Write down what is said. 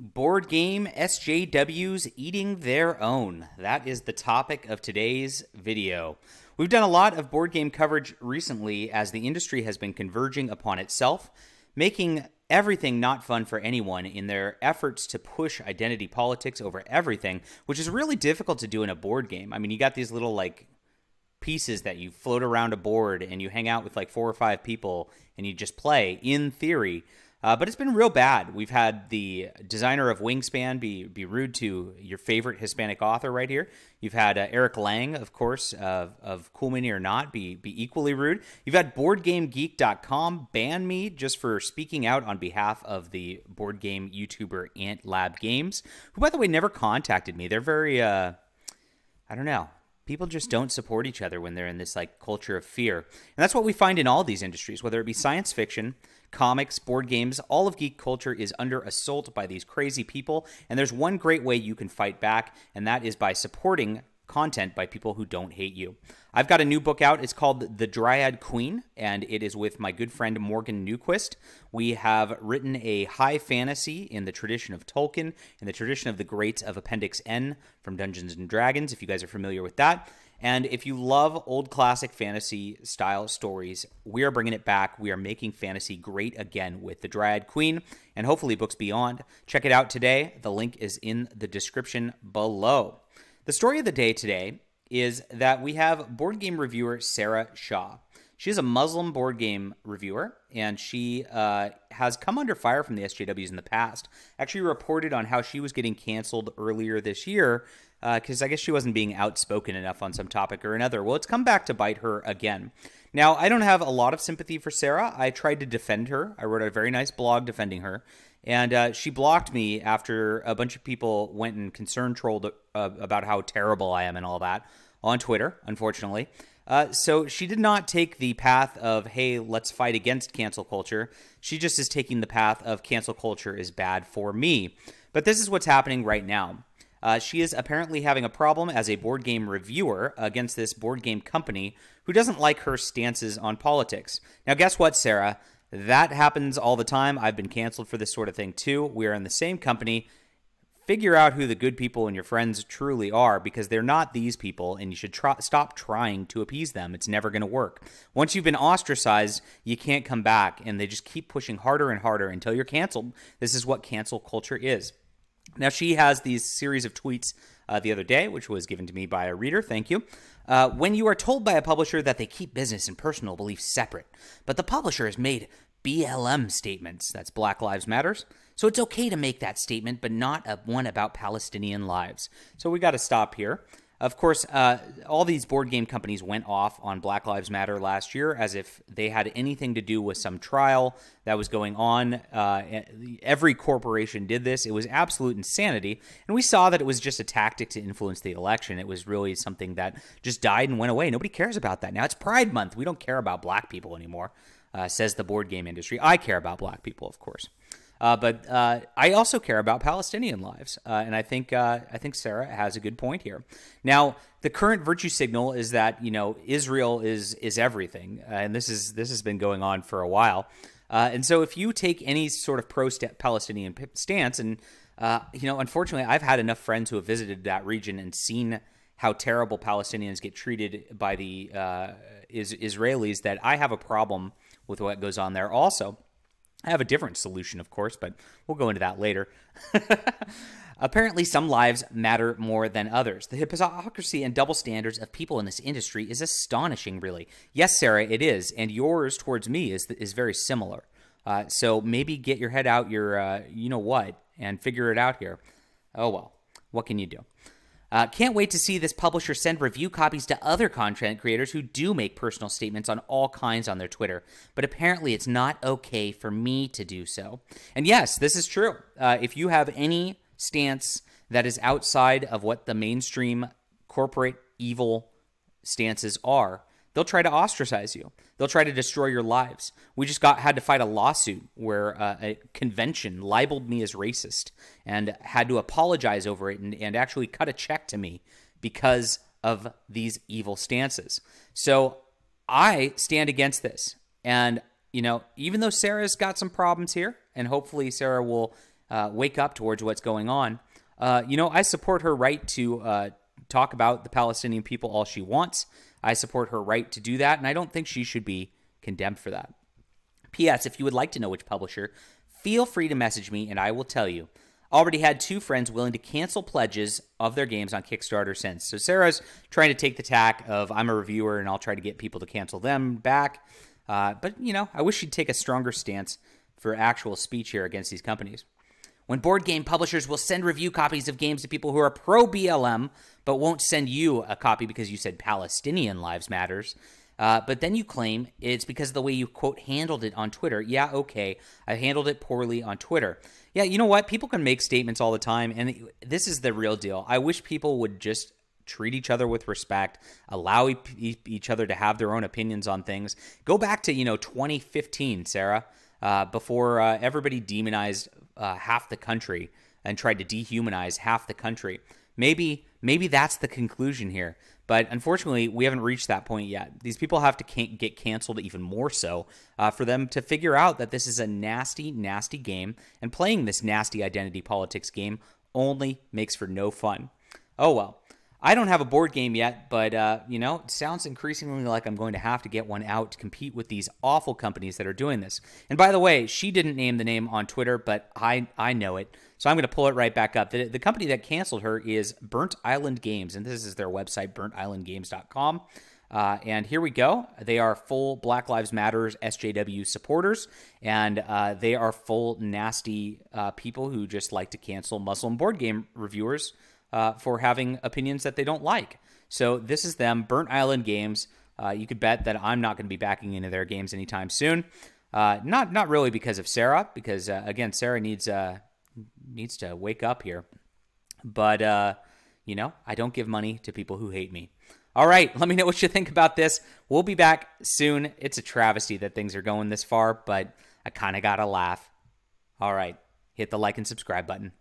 Board game SJWs eating their own. That is the topic of today's video. We've done a lot of board game coverage recently as the industry has been converging upon itself, making everything not fun for anyone in their efforts to push identity politics over everything, which is really difficult to do in a board game. I mean, you got these little like pieces that you float around a board and you hang out with like four or five people and you just play in theory. Uh, but it's been real bad. We've had the designer of Wingspan be be rude to your favorite Hispanic author right here. You've had uh, Eric Lang, of course, of of Cool Mini or Not, be be equally rude. You've had BoardGameGeek.com ban me just for speaking out on behalf of the board game YouTuber Ant Lab Games, who by the way never contacted me. They're very uh, I don't know people just don't support each other when they're in this like culture of fear. And that's what we find in all these industries, whether it be science fiction, comics, board games, all of geek culture is under assault by these crazy people. And there's one great way you can fight back, and that is by supporting content by people who don't hate you. I've got a new book out. It's called The Dryad Queen, and it is with my good friend Morgan Newquist. We have written a high fantasy in the tradition of Tolkien, in the tradition of the greats of Appendix N from Dungeons and Dragons, if you guys are familiar with that. And if you love old classic fantasy style stories, we are bringing it back. We are making fantasy great again with The Dryad Queen and hopefully books beyond. Check it out today. The link is in the description below. The story of the day today is that we have board game reviewer Sarah Shaw. She's a Muslim board game reviewer, and she uh, has come under fire from the SJWs in the past. Actually, reported on how she was getting canceled earlier this year because uh, I guess she wasn't being outspoken enough on some topic or another. Well, it's come back to bite her again. Now, I don't have a lot of sympathy for Sarah. I tried to defend her. I wrote a very nice blog defending her, and uh, she blocked me after a bunch of people went and concern trolled uh, about how terrible I am and all that on Twitter, unfortunately. Uh, so she did not take the path of, hey, let's fight against cancel culture. She just is taking the path of cancel culture is bad for me. But this is what's happening right now. Uh, she is apparently having a problem as a board game reviewer against this board game company who doesn't like her stances on politics. Now, guess what, Sarah? That happens all the time. I've been canceled for this sort of thing too. We are in the same company. Figure out who the good people and your friends truly are because they're not these people, and you should stop trying to appease them. It's never going to work. Once you've been ostracized, you can't come back, and they just keep pushing harder and harder until you're canceled. This is what cancel culture is. Now, she has these series of tweets uh, the other day, which was given to me by a reader. Thank you. Uh, when you are told by a publisher that they keep business and personal beliefs separate, but the publisher has made BLM statements, that's Black Lives Matters, so it's okay to make that statement, but not a one about Palestinian lives. So we got to stop here. Of course, uh, all these board game companies went off on Black Lives Matter last year as if they had anything to do with some trial that was going on. Uh, every corporation did this. It was absolute insanity. And we saw that it was just a tactic to influence the election. It was really something that just died and went away. Nobody cares about that now. It's Pride Month. We don't care about black people anymore, uh, says the board game industry. I care about black people, of course. Uh, but uh, I also care about Palestinian lives, uh, and I think uh, I think Sarah has a good point here. Now, the current virtue signal is that you know Israel is is everything, and this is this has been going on for a while. Uh, and so, if you take any sort of pro-Palestinian stance, and uh, you know, unfortunately, I've had enough friends who have visited that region and seen how terrible Palestinians get treated by the is Israelis that I have a problem with what goes on there. Also I have a different solution, of course, but we'll go into that later. Apparently, some lives matter more than others. The hypocrisy and double standards of people in this industry is astonishing, really. Yes, Sarah, it is, and yours towards me is is very similar. Uh, so maybe get your head out your uh, you know what and figure it out here. Oh well, what can you do? Uh, can't wait to see this publisher send review copies to other content creators who do make personal statements on all kinds on their Twitter, but apparently it's not okay for me to do so. And yes, this is true. Uh, if you have any stance that is outside of what the mainstream corporate evil stances are, they'll try to ostracize you. They'll try to destroy your lives. We just got had to fight a lawsuit where uh, a convention libeled me as racist and had to apologize over it and, and actually cut a check to me because of these evil stances. So I stand against this. And, you know, even though Sarah's got some problems here, and hopefully Sarah will uh, wake up towards what's going on, uh, you know, I support her right to uh, talk about the Palestinian people all she wants. I support her right to do that, and I don't think she should be condemned for that. P.S. If you would like to know which publisher, feel free to message me and I will tell you. Already had two friends willing to cancel pledges of their games on Kickstarter since. So Sarah's trying to take the tack of I'm a reviewer and I'll try to get people to cancel them back. Uh, but, you know, I wish she'd take a stronger stance for actual speech here against these companies when board game publishers will send review copies of games to people who are pro BLM but won't send you a copy because you said Palestinian lives matters. Uh, but then you claim it's because of the way you, quote, handled it on Twitter. Yeah, okay, I handled it poorly on Twitter. Yeah, you know what? People can make statements all the time, and this is the real deal. I wish people would just treat each other with respect, allow e each other to have their own opinions on things. Go back to, you know, 2015, Sarah, uh, before uh, everybody demonized uh, half the country and tried to dehumanize half the country. Maybe maybe that's the conclusion here. But unfortunately, we haven't reached that point yet. These people have to can- get canceled even more so uh, for them to figure out that this is a nasty, nasty game, and playing this nasty identity politics game only makes for no fun. Oh well. I don't have a board game yet, but uh, you know, it sounds increasingly like I'm going to have to get one out to compete with these awful companies that are doing this. And by the way, she didn't name the name on Twitter, but I I know it, so I'm going to pull it right back up. The, the company that canceled her is Burnt Island Games, and this is their website, BurntIslandGames.com. Uh, and here we go. They are full Black Lives Matters SJW supporters, and uh, they are full nasty uh, people who just like to cancel Muslim board game reviewers uh, for having opinions that they don't like. So this is them, Burnt Island Games. Uh, you could bet that I'm not going to be backing into their games anytime soon. Uh, not not really because of Sarah, because uh, again, Sarah needs uh, needs to wake up here. But uh, you know, I don't give money to people who hate me. All right, let me know what you think about this. We'll be back soon. It's a travesty that things are going this far, but I kind of got to laugh. All right, hit the like and subscribe button.